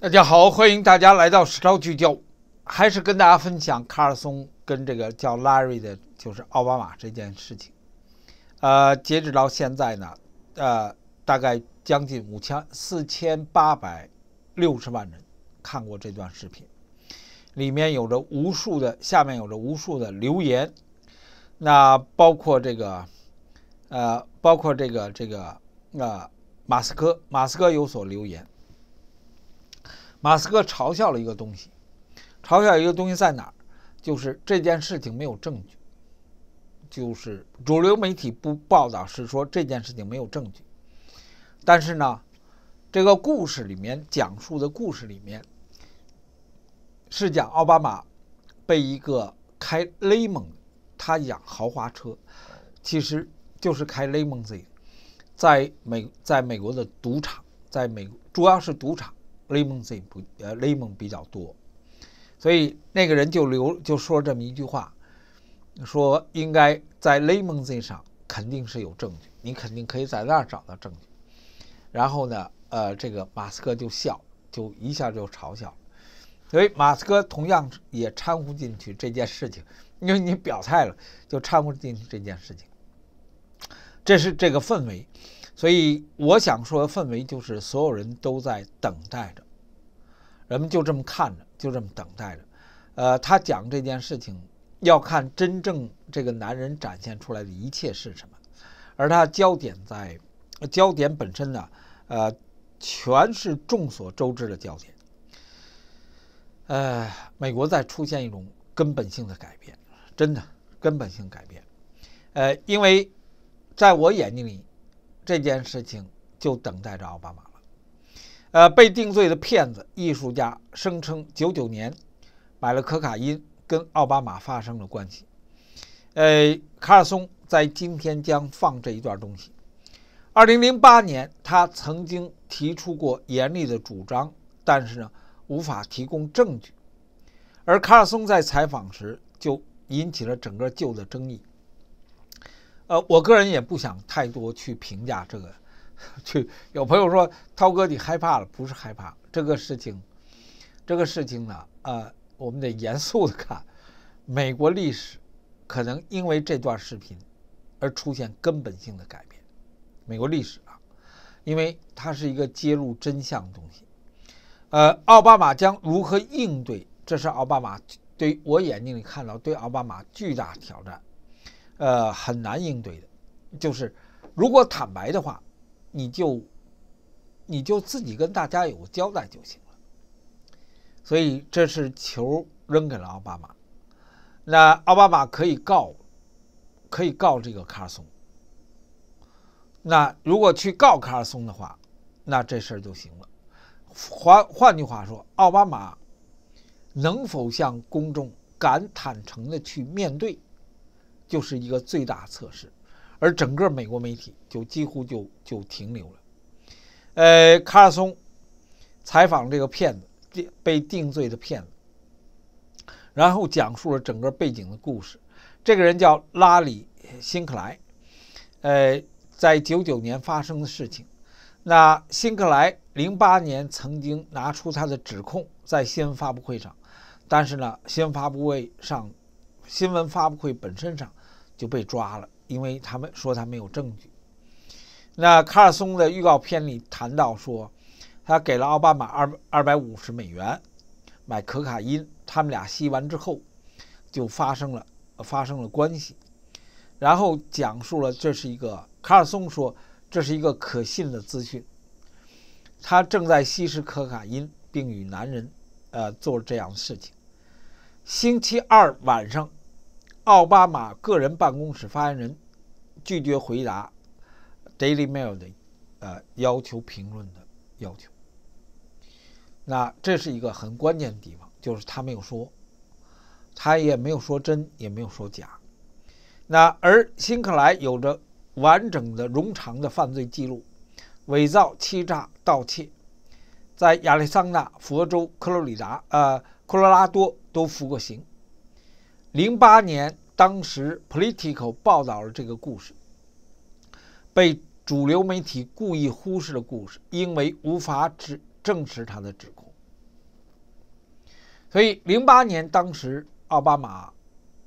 大家好，欢迎大家来到《时超聚焦》，还是跟大家分享卡尔松跟这个叫拉 y 的就是奥巴马这件事情。呃，截止到现在呢，呃，大概将近五千四千八百六十万人看过这段视频，里面有着无数的下面有着无数的留言，那包括这个，呃，包括这个这个呃，马斯克马斯克有所留言。马斯克嘲笑了一个东西，嘲笑一个东西在哪儿，就是这件事情没有证据，就是主流媒体不报道是说这件事情没有证据，但是呢，这个故事里面讲述的故事里面，是讲奥巴马被一个开雷蒙，他养豪华车，其实就是开雷蒙 Z，在美，在美国的赌场，在美主要是赌场。Lemon Z 不，呃，Lemon 比较多，所以那个人就留就说这么一句话，说应该在 Lemon Z 上肯定是有证据，你肯定可以在那儿找到证据。然后呢，呃，这个马斯克就笑，就一下就嘲笑所以马斯克同样也掺和进去这件事情，因为你表态了，就掺和进去这件事情。这是这个氛围。所以我想说的氛围就是，所有人都在等待着，人们就这么看着，就这么等待着。呃，他讲这件事情，要看真正这个男人展现出来的一切是什么，而他焦点在，焦点本身呢，呃，全是众所周知的焦点。呃，美国在出现一种根本性的改变，真的根本性改变。呃，因为在我眼睛里。这件事情就等待着奥巴马了。呃，被定罪的骗子艺术家声称，九九年买了可卡因，跟奥巴马发生了关系。呃，卡尔松在今天将放这一段东西。二零零八年，他曾经提出过严厉的主张，但是呢，无法提供证据。而卡尔松在采访时就引起了整个旧的争议。呃，我个人也不想太多去评价这个。去，有朋友说：“涛哥，你害怕了？”不是害怕，这个事情，这个事情呢，呃，我们得严肃的看。美国历史可能因为这段视频而出现根本性的改变。美国历史啊，因为它是一个揭露真相的东西。呃，奥巴马将如何应对？这是奥巴马对我眼睛里看到对奥巴马巨大挑战。呃，很难应对的，就是如果坦白的话，你就你就自己跟大家有个交代就行了。所以这是球扔给了奥巴马，那奥巴马可以告，可以告这个卡尔松。那如果去告卡尔松的话，那这事儿就行了。换换句话说，奥巴马能否向公众敢坦诚的去面对？就是一个最大测试，而整个美国媒体就几乎就就停留了。呃，卡尔松采访这个骗子，被定罪的骗子，然后讲述了整个背景的故事。这个人叫拉里·辛克莱，呃，在九九年发生的事情。那辛克莱零八年曾经拿出他的指控，在新闻发布会上，但是呢，新闻发布会上，新闻发布会本身上。就被抓了，因为他们说他没有证据。那卡尔松的预告片里谈到说，他给了奥巴马二二百五十美元买可卡因，他们俩吸完之后就发生了发生了关系，然后讲述了这是一个卡尔松说这是一个可信的资讯，他正在吸食可卡因并与男人呃做这样的事情，星期二晚上。奥巴马个人办公室发言人拒绝回答《Daily Mail》的呃要求评论的要求。那这是一个很关键的地方，就是他没有说，他也没有说真，也没有说假。那而辛克莱有着完整的冗长的犯罪记录，伪造、欺诈、盗窃，在亚利桑那、佛州、科罗里达、呃、科罗拉多都服过刑。零八年，当时《Political》报道了这个故事，被主流媒体故意忽视的故事，因为无法指证实他的指控。所以，零八年当时奥巴马，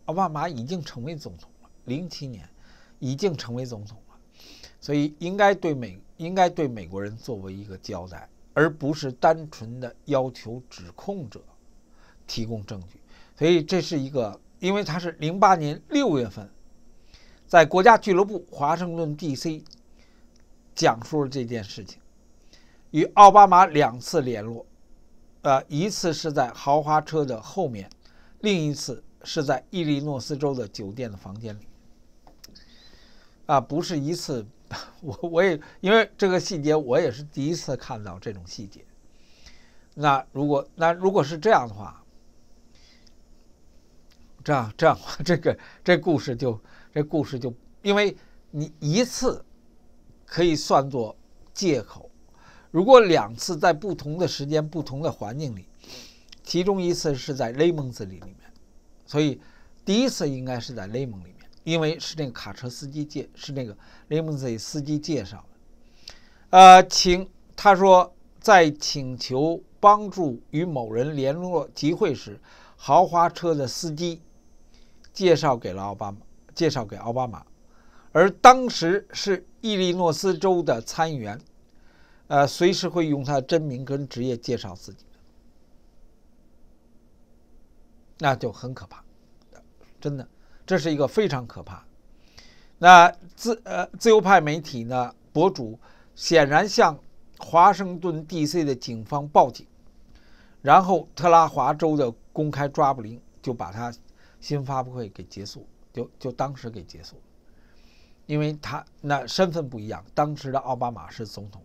奥巴马已经成为总统了，零七年已经成为总统了，所以应该对美应该对美国人作为一个交代，而不是单纯的要求指控者提供证据。所以，这是一个。因为他是零八年六月份，在国家俱乐部华盛顿 D.C. 讲述了这件事情，与奥巴马两次联络，呃，一次是在豪华车的后面，另一次是在伊利诺斯州的酒店的房间里。啊，不是一次，我我也因为这个细节，我也是第一次看到这种细节。那如果那如果是这样的话。这样，这样，这个这故事就这故事就，因为你一次可以算作借口，如果两次在不同的时间、不同的环境里，其中一次是在雷蒙子里里面，所以第一次应该是在雷蒙里面，因为是那个卡车司机介，是那个雷蒙子司机介绍的。呃，请他说在请求帮助与某人联络集会时，豪华车的司机。介绍给了奥巴马，介绍给奥巴马，而当时是伊利诺斯州的参议员，呃，随时会用他的真名跟职业介绍自己，那就很可怕，真的，这是一个非常可怕。那自呃自由派媒体呢，博主显然向华盛顿 D.C 的警方报警，然后特拉华州的公开抓捕令就把他。新发布会给结束，就就当时给结束了，因为他那身份不一样。当时的奥巴马是总统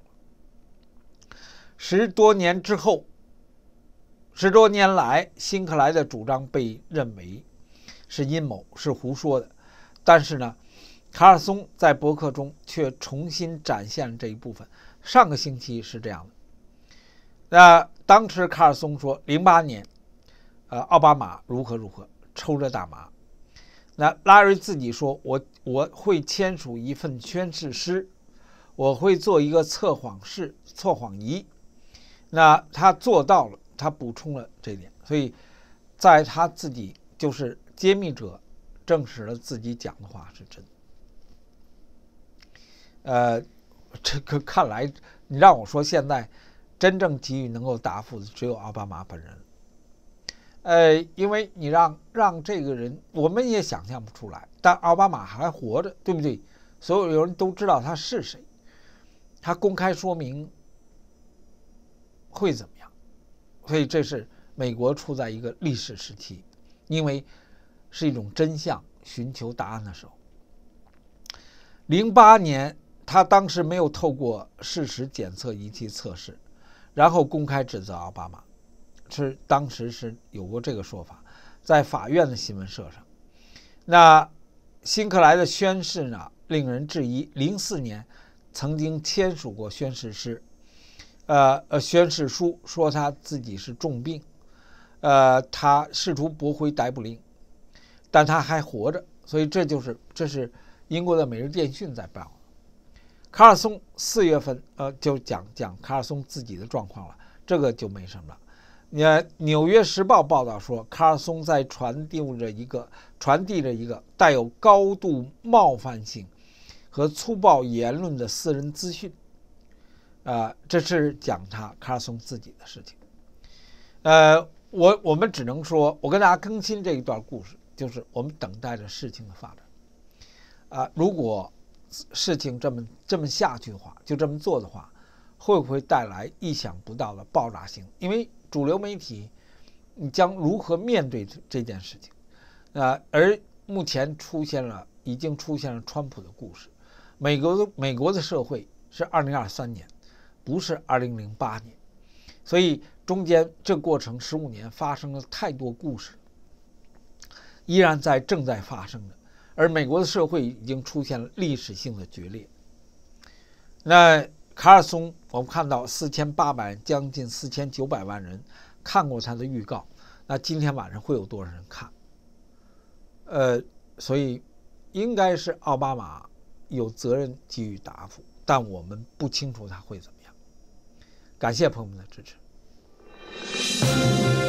十多年之后，十多年来，辛克莱的主张被认为是阴谋，是胡说的。但是呢，卡尔松在博客中却重新展现了这一部分。上个星期是这样的，那当时卡尔松说，零八年，呃，奥巴马如何如何。抽着大麻，那拉瑞自己说：“我我会签署一份宣誓书，我会做一个测谎式测谎仪。”那他做到了，他补充了这一点，所以在他自己就是揭秘者，证实了自己讲的话是真。呃，这个看来，你让我说，现在真正给予能够答复的，只有奥巴马本人。呃，因为你让让这个人，我们也想象不出来。但奥巴马还活着，对不对？所有人都知道他是谁，他公开说明会怎么样。所以这是美国处在一个历史时期，因为是一种真相寻求答案的时候。零八年，他当时没有透过事实检测仪器测试，然后公开指责奥巴马。是当时是有过这个说法，在法院的新闻社上，那辛克莱的宣誓呢令人质疑。零四年曾经签署过宣誓师，呃呃，宣誓书说他自己是重病，呃，他试图驳回逮捕令，但他还活着，所以这就是这是英国的《每日电讯》在报，卡尔松四月份呃就讲讲卡尔松自己的状况了，这个就没什么了。你看，《纽约时报》报道说，卡尔松在传递着一个传递着一个带有高度冒犯性和粗暴言论的私人资讯。啊，这是讲他卡尔松自己的事情。呃，我我们只能说，我跟大家更新这一段故事，就是我们等待着事情的发展。啊，如果事情这么这么下去的话，就这么做的话，会不会带来意想不到的爆炸性？因为主流媒体，你将如何面对这件事情？啊，而目前出现了，已经出现了川普的故事。美国的美国的社会是二零二三年，不是二零零八年，所以中间这过程十五年发生了太多故事，依然在正在发生的。而美国的社会已经出现了历史性的决裂。那卡尔松。我们看到四千八百，将近四千九百万人看过他的预告，那今天晚上会有多少人看？呃，所以应该是奥巴马有责任给予答复，但我们不清楚他会怎么样。感谢朋友们的支持。